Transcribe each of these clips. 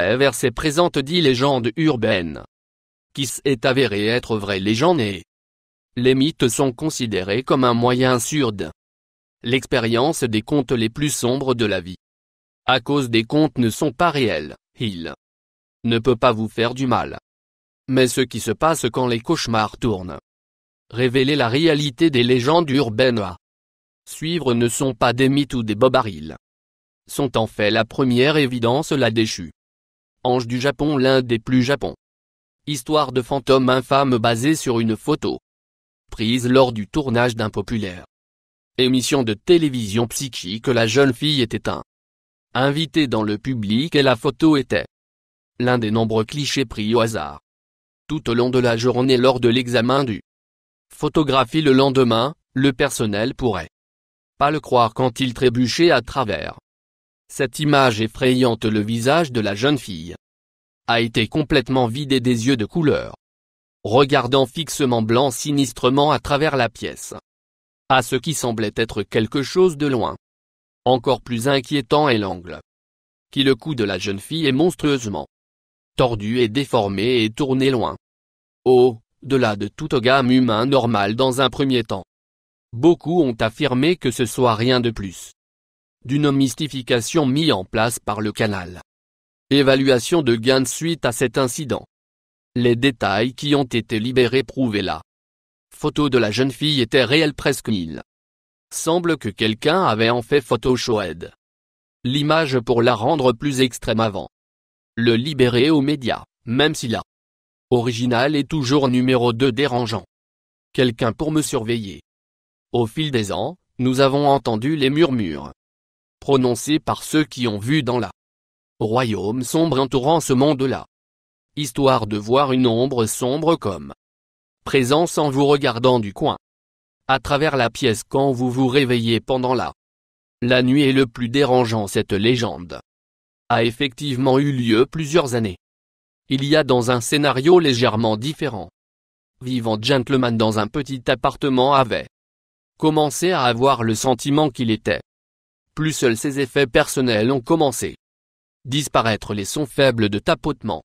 vers verser présentes dix légendes urbaines. Qui s'est avéré être vraie légende et les mythes sont considérés comme un moyen sûr l'expérience des contes les plus sombres de la vie. À cause des contes ne sont pas réels, il ne peut pas vous faire du mal. Mais ce qui se passe quand les cauchemars tournent. Révéler la réalité des légendes urbaines à suivre ne sont pas des mythes ou des bobarils. Sont en fait la première évidence la déchue. Ange du Japon l'un des plus Japon. Histoire de fantôme infâme basée sur une photo. Prise lors du tournage d'un populaire. Émission de télévision psychique La jeune fille était un. Invité dans le public et la photo était. L'un des nombreux clichés pris au hasard. Tout au long de la journée lors de l'examen du. Photographie le lendemain, le personnel pourrait. Pas le croire quand il trébuchait à travers. Cette image effrayante le visage de la jeune fille a été complètement vidé des yeux de couleur, regardant fixement blanc sinistrement à travers la pièce, à ce qui semblait être quelque chose de loin. Encore plus inquiétant est l'angle qui le cou de la jeune fille est monstrueusement tordu et déformé et tourné loin. Au, delà de toute gamme humain normale dans un premier temps. Beaucoup ont affirmé que ce soit rien de plus d'une mystification mise en place par le canal. Évaluation de gains suite à cet incident. Les détails qui ont été libérés prouvaient la photo de la jeune fille était réelle presque mille. Semble que quelqu'un avait en fait photo showhead. L'image pour la rendre plus extrême avant. Le libérer aux médias, même si la original est toujours numéro 2 dérangeant. Quelqu'un pour me surveiller. Au fil des ans, nous avons entendu les murmures. Prononcé par ceux qui ont vu dans la royaume sombre entourant ce monde-là. Histoire de voir une ombre sombre comme présence en vous regardant du coin. À travers la pièce quand vous vous réveillez pendant la la nuit est le plus dérangeant cette légende a effectivement eu lieu plusieurs années. Il y a dans un scénario légèrement différent. Vivant gentleman dans un petit appartement avait commencé à avoir le sentiment qu'il était plus seuls ses effets personnels ont commencé. Disparaître les sons faibles de tapotement.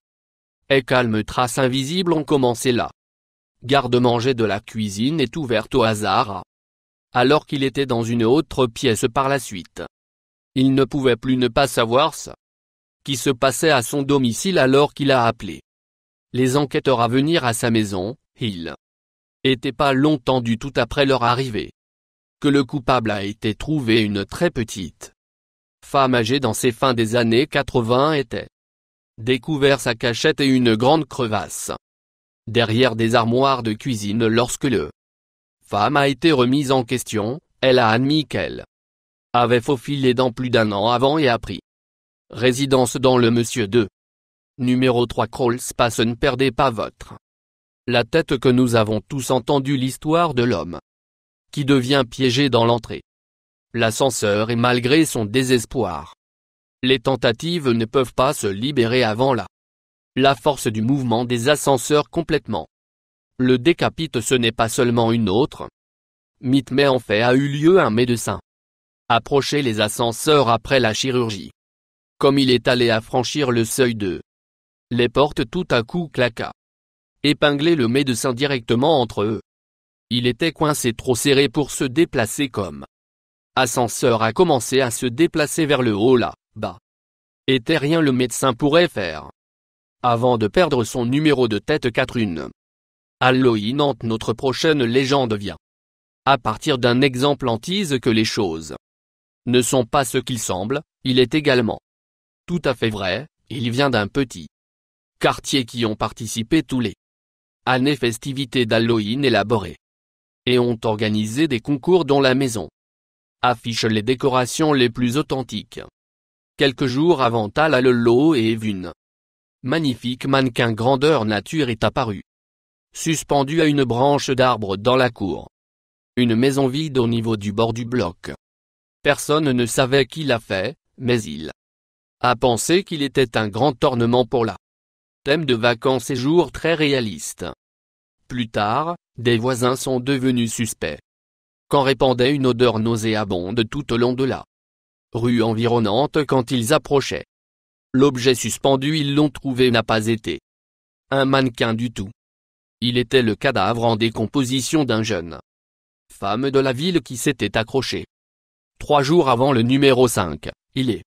Et calme traces invisibles ont commencé là. Garde-manger de la cuisine est ouverte au hasard. Alors qu'il était dans une autre pièce par la suite. Il ne pouvait plus ne pas savoir ce qui se passait à son domicile alors qu'il a appelé les enquêteurs à venir à sa maison, il Était pas longtemps du tout après leur arrivée que le coupable a été trouvé une très petite femme âgée dans ses fins des années 80 était découvert sa cachette et une grande crevasse derrière des armoires de cuisine lorsque le femme a été remise en question, elle a admis qu'elle avait faufilé dans plus d'un an avant et a pris résidence dans le Monsieur de Numéro 3 Crawlspace ne perdez pas votre la tête que nous avons tous entendu l'histoire de l'homme qui devient piégé dans l'entrée. L'ascenseur est malgré son désespoir. Les tentatives ne peuvent pas se libérer avant là. La force du mouvement des ascenseurs complètement. Le décapite ce n'est pas seulement une autre. mais en fait a eu lieu un médecin. Approcher les ascenseurs après la chirurgie. Comme il est allé affranchir le seuil de les portes tout à coup claqua. Épingler le médecin directement entre eux. Il était coincé trop serré pour se déplacer comme ascenseur a commencé à se déplacer vers le haut là, bas. Était rien le médecin pourrait faire. Avant de perdre son numéro de tête 4-1. Alloïnante notre prochaine légende vient. À partir d'un exemple antise que les choses ne sont pas ce qu'il semble, il est également tout à fait vrai, il vient d'un petit quartier qui ont participé tous les années festivités d'Halloween élaborées et ont organisé des concours dans la maison. Affiche les décorations les plus authentiques. Quelques jours avant Talalolo et Evune. Magnifique mannequin grandeur nature est apparu. Suspendu à une branche d'arbre dans la cour. Une maison vide au niveau du bord du bloc. Personne ne savait qui l'a fait, mais il a pensé qu'il était un grand ornement pour la thème de vacances et jours très réaliste. Plus tard, des voisins sont devenus suspects. Quand répandait une odeur nauséabonde tout au long de la rue environnante quand ils approchaient. L'objet suspendu ils l'ont trouvé n'a pas été un mannequin du tout. Il était le cadavre en décomposition d'un jeune femme de la ville qui s'était accrochée. Trois jours avant le numéro 5, il est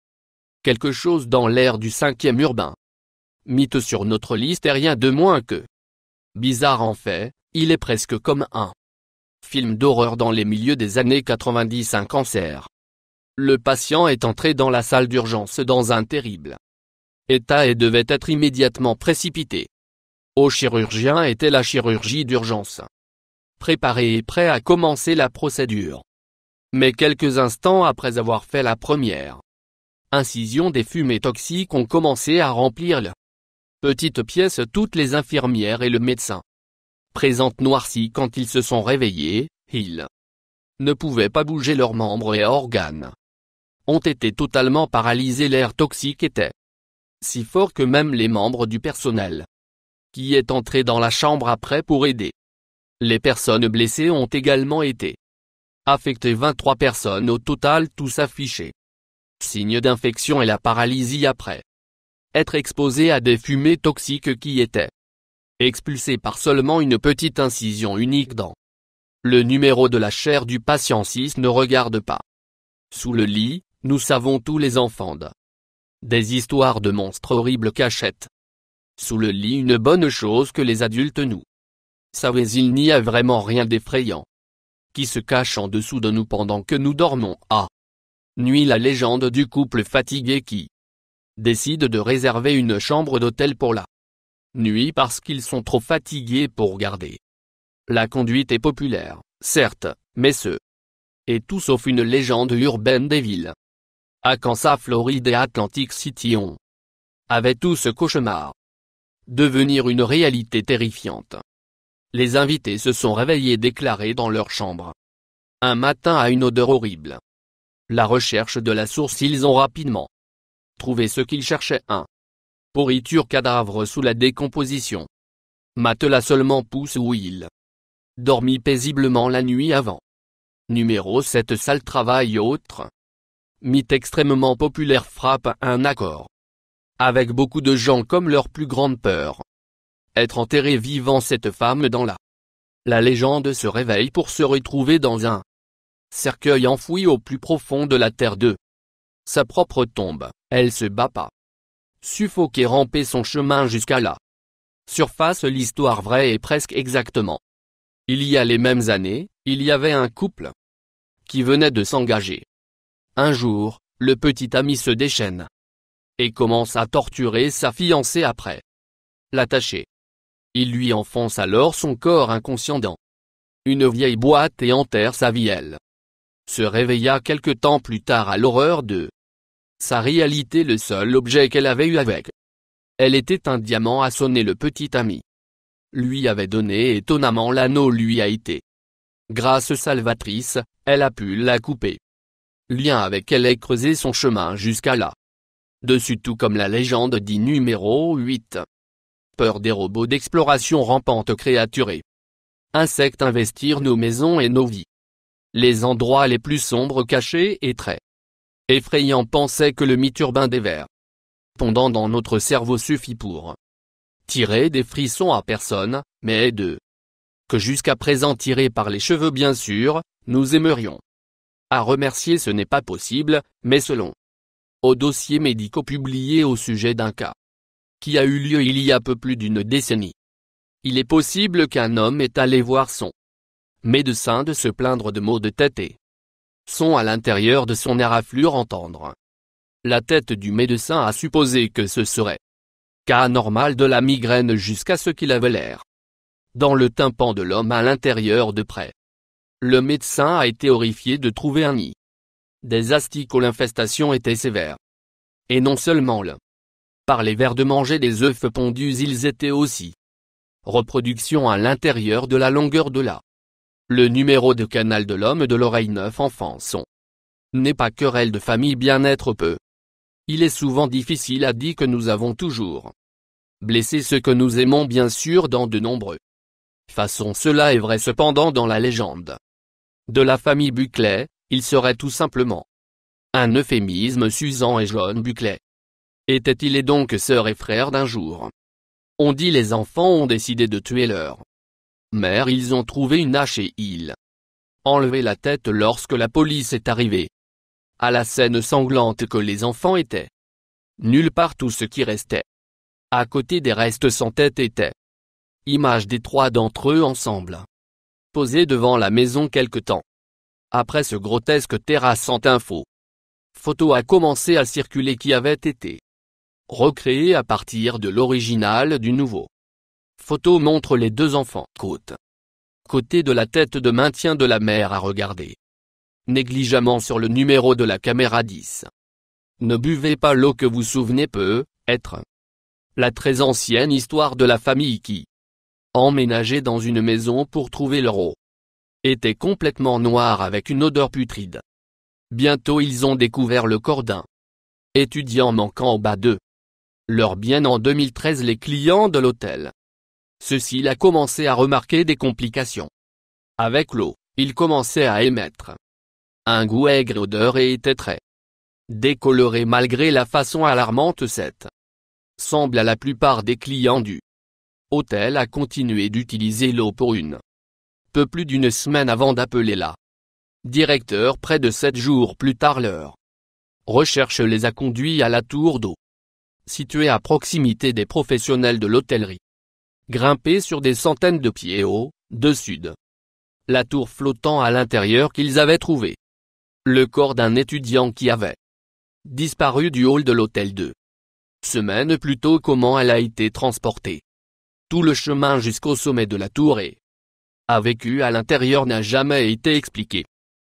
quelque chose dans l'air du cinquième urbain. Mythe sur notre liste et rien de moins que Bizarre en fait, il est presque comme un film d'horreur dans les milieux des années 90 un cancer. Le patient est entré dans la salle d'urgence dans un terrible état et devait être immédiatement précipité. Au chirurgien était la chirurgie d'urgence. Préparé et prêt à commencer la procédure. Mais quelques instants après avoir fait la première incision des fumées toxiques ont commencé à remplir le Petite pièce toutes les infirmières et le médecin. Présente noircie quand ils se sont réveillés, ils ne pouvaient pas bouger leurs membres et organes. Ont été totalement paralysés l'air toxique était si fort que même les membres du personnel qui est entré dans la chambre après pour aider. Les personnes blessées ont également été affectées 23 personnes au total tous affichés. Signe d'infection et la paralysie après être exposé à des fumées toxiques qui étaient expulsées par seulement une petite incision unique dans le numéro de la chair du patient 6 ne regarde pas. Sous le lit, nous savons tous les enfants de des histoires de monstres horribles cachettes. Sous le lit une bonne chose que les adultes nous savez il n'y a vraiment rien d'effrayant qui se cache en dessous de nous pendant que nous dormons. Ah Nuit la légende du couple fatigué qui décide de réserver une chambre d'hôtel pour la nuit parce qu'ils sont trop fatigués pour garder. La conduite est populaire, certes, mais ce est tout sauf une légende urbaine des villes. Kansas, Floride et Atlantic City ont avait tout ce cauchemar devenir une réalité terrifiante. Les invités se sont réveillés déclarés dans leur chambre. Un matin à une odeur horrible. La recherche de la source ils ont rapidement trouver ce qu'il cherchait un pourriture cadavre sous la décomposition. Matelas seulement pousse où il dormit paisiblement la nuit avant. Numéro 7 Sale travail autre. Mythe extrêmement populaire frappe un accord. Avec beaucoup de gens comme leur plus grande peur. Être enterré vivant cette femme dans la. La légende se réveille pour se retrouver dans un cercueil enfoui au plus profond de la terre 2 sa propre tombe. Elle se bat pas. Suffoquer ramper son chemin jusqu'à là. Surface l'histoire vraie et presque exactement. Il y a les mêmes années, il y avait un couple qui venait de s'engager. Un jour, le petit ami se déchaîne et commence à torturer sa fiancée après. L'attacher. Il lui enfonce alors son corps inconscient dans une vieille boîte et enterre sa vie elle. Se réveilla quelque temps plus tard à l'horreur de sa réalité le seul objet qu'elle avait eu avec. Elle était un diamant à sonner le petit ami. Lui avait donné étonnamment l'anneau lui a été. Grâce salvatrice, elle a pu la couper. Lien avec elle est creusé son chemin jusqu'à là. Dessus tout comme la légende dit numéro 8. Peur des robots d'exploration rampante créaturée. Insectes investir nos maisons et nos vies. Les endroits les plus sombres cachés et traits effrayant pensait que le mythe urbain des vers pondant dans notre cerveau suffit pour tirer des frissons à personne, mais de que jusqu'à présent tiré par les cheveux bien sûr, nous aimerions. À remercier ce n'est pas possible, mais selon aux dossiers médicaux publiés au sujet d'un cas qui a eu lieu il y a peu plus d'une décennie. Il est possible qu'un homme est allé voir son médecin de se plaindre de maux de tête et son à l'intérieur de son éraflure entendre. La tête du médecin a supposé que ce serait cas normal de la migraine jusqu'à ce qu'il avait l'air. Dans le tympan de l'homme à l'intérieur de près. Le médecin a été horrifié de trouver un nid. Des asticots l'infestation était sévère. Et non seulement le. Par les vers de manger des œufs pondus ils étaient aussi. Reproduction à l'intérieur de la longueur de la le numéro de canal de l'homme de l'oreille neuf enfants sont. N'est pas querelle de famille bien-être peu. Il est souvent difficile à dire que nous avons toujours. Blessé ce que nous aimons bien sûr dans de nombreux. Façon cela est vrai cependant dans la légende. De la famille Buclet, il serait tout simplement. Un euphémisme Susan et John Buclay. Étaient-ils donc sœur et frère d'un jour On dit les enfants ont décidé de tuer leur Mère ils ont trouvé une hache et ils enlevé la tête lorsque la police est arrivée. À la scène sanglante que les enfants étaient. Nulle part tout ce qui restait. À côté des restes sans tête était. Image des trois d'entre eux ensemble. Posé devant la maison quelque temps. Après ce grotesque sans info. Photo a commencé à circuler qui avait été Recréé à partir de l'original du nouveau. Photo montre les deux enfants. Côte. Côté de la tête de maintien de la mère à regarder. Négligemment sur le numéro de la caméra 10. Ne buvez pas l'eau que vous souvenez peut, être. La très ancienne histoire de la famille qui, emménagée dans une maison pour trouver leur eau. était complètement noire avec une odeur putride. Bientôt ils ont découvert le corps d'un étudiant manquant au bas d'eux. Leur bien en 2013 les clients de l'hôtel Ceci l'a commencé à remarquer des complications. Avec l'eau, il commençait à émettre un goût aigre odeur et était très décoloré malgré la façon alarmante cette semble à la plupart des clients du hôtel a continué d'utiliser l'eau pour une peu plus d'une semaine avant d'appeler la directeur près de sept jours plus tard l'heure. recherche les a conduits à la tour d'eau située à proximité des professionnels de l'hôtellerie Grimpé sur des centaines de pieds hauts de sud. La tour flottant à l'intérieur qu'ils avaient trouvée. Le corps d'un étudiant qui avait disparu du hall de l'hôtel 2. Semaine plus tôt comment elle a été transportée. Tout le chemin jusqu'au sommet de la tour et a vécu à l'intérieur n'a jamais été expliqué.